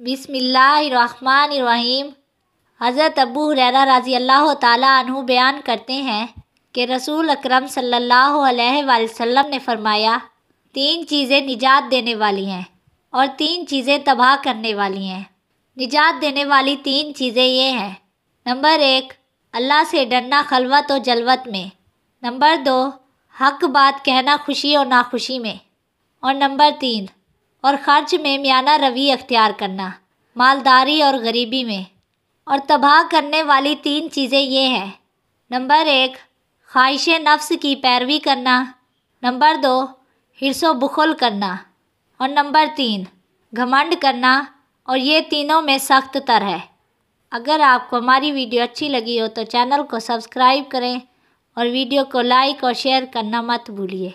बिसमीम हज़रत अबू हुरैरा रज़ी अल्लाह तु बयान करते हैं कि रसूल अकरम सल्लल्लाहु अलैहि वसल्लम ने फ़रमाया तीन चीज़ें निजात देने वाली हैं और तीन चीज़ें तबाह करने वाली हैं निजात देने वाली तीन चीज़ें ये हैं नंबर एक अल्लाह से डरना खलवत तो और जलवत में नंबर दो हक बात कहना खुशी और नाखुशी में और नंबर तीन और ख़र्च में म्याना रवि अख्तियार करना मालदारी और गरीबी में और तबाह करने वाली तीन चीज़ें ये हैं नंबर एक ख्वाहिश नफ्स की पैरवी करना नंबर दो हिरसो बुखल करना और नंबर तीन घमंड करना और ये तीनों में सख्त तर है अगर आपको हमारी वीडियो अच्छी लगी हो तो चैनल को सब्सक्राइब करें और वीडियो को लाइक और शेयर करना मत भूलिए